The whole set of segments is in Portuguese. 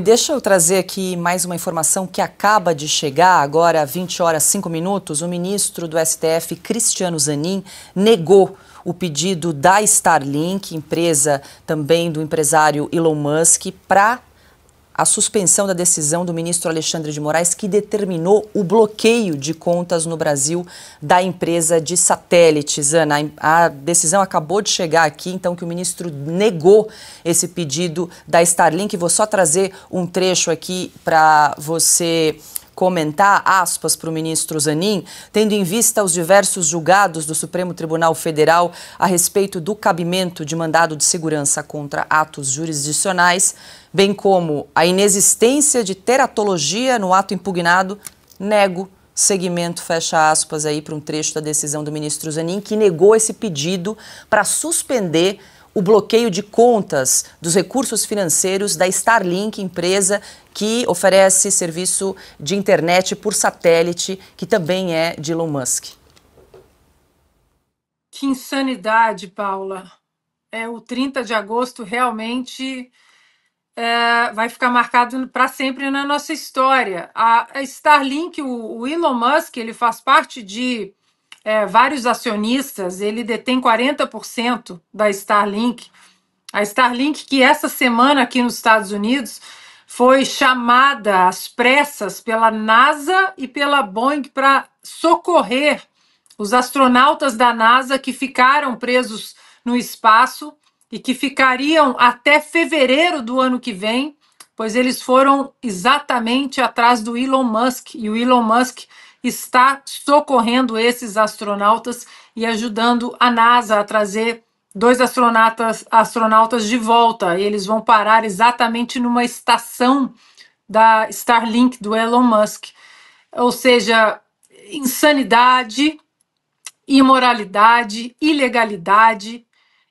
deixa eu trazer aqui mais uma informação que acaba de chegar agora, 20 horas 5 minutos. O ministro do STF, Cristiano Zanin, negou o pedido da Starlink, empresa também do empresário Elon Musk, para a suspensão da decisão do ministro Alexandre de Moraes, que determinou o bloqueio de contas no Brasil da empresa de satélites. Ana, a decisão acabou de chegar aqui, então, que o ministro negou esse pedido da Starlink. Vou só trazer um trecho aqui para você comentar, aspas, para o ministro Zanin, tendo em vista os diversos julgados do Supremo Tribunal Federal a respeito do cabimento de mandado de segurança contra atos jurisdicionais, bem como a inexistência de teratologia no ato impugnado, nego segmento, fecha aspas, aí para um trecho da decisão do ministro Zanin, que negou esse pedido para suspender o bloqueio de contas dos recursos financeiros da Starlink, empresa que oferece serviço de internet por satélite, que também é de Elon Musk. Que insanidade, Paula. É, o 30 de agosto realmente é, vai ficar marcado para sempre na nossa história. A, a Starlink, o, o Elon Musk, ele faz parte de é, vários acionistas, ele detém 40% da Starlink. A Starlink, que essa semana aqui nos Estados Unidos foi chamada às pressas pela NASA e pela Boeing para socorrer os astronautas da NASA que ficaram presos no espaço e que ficariam até fevereiro do ano que vem, pois eles foram exatamente atrás do Elon Musk e o Elon Musk está socorrendo esses astronautas e ajudando a NASA a trazer dois astronautas, astronautas de volta. E eles vão parar exatamente numa estação da Starlink do Elon Musk. Ou seja, insanidade, imoralidade, ilegalidade,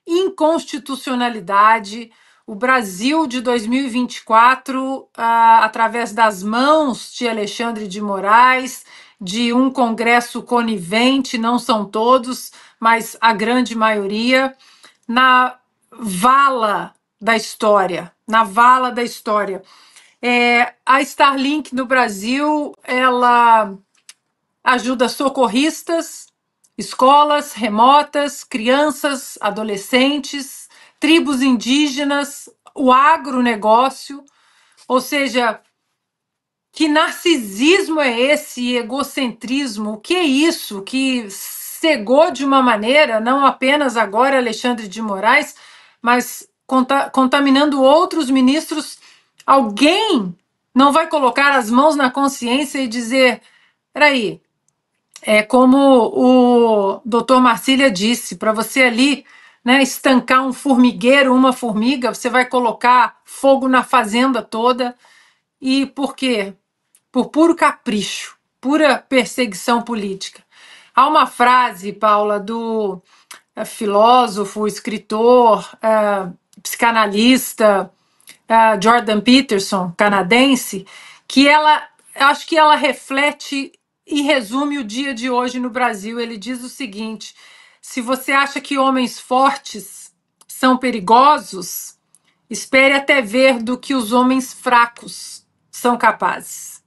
inconstitucionalidade. O Brasil de 2024, ah, através das mãos de Alexandre de Moraes, de um Congresso conivente, não são todos, mas a grande maioria, na vala da história, na vala da história. É, a Starlink no Brasil, ela ajuda socorristas, escolas remotas, crianças, adolescentes, tribos indígenas, o agronegócio, ou seja, que narcisismo é esse? Egocentrismo? O que é isso que cegou de uma maneira, não apenas agora Alexandre de Moraes, mas conta contaminando outros ministros? Alguém não vai colocar as mãos na consciência e dizer: peraí, é como o doutor Marcília disse, para você ali né, estancar um formigueiro, uma formiga, você vai colocar fogo na fazenda toda. E por quê? por puro capricho, pura perseguição política. Há uma frase, Paula, do eh, filósofo, escritor, eh, psicanalista eh, Jordan Peterson, canadense, que ela, acho que ela reflete e resume o dia de hoje no Brasil. Ele diz o seguinte: se você acha que homens fortes são perigosos, espere até ver do que os homens fracos são capazes.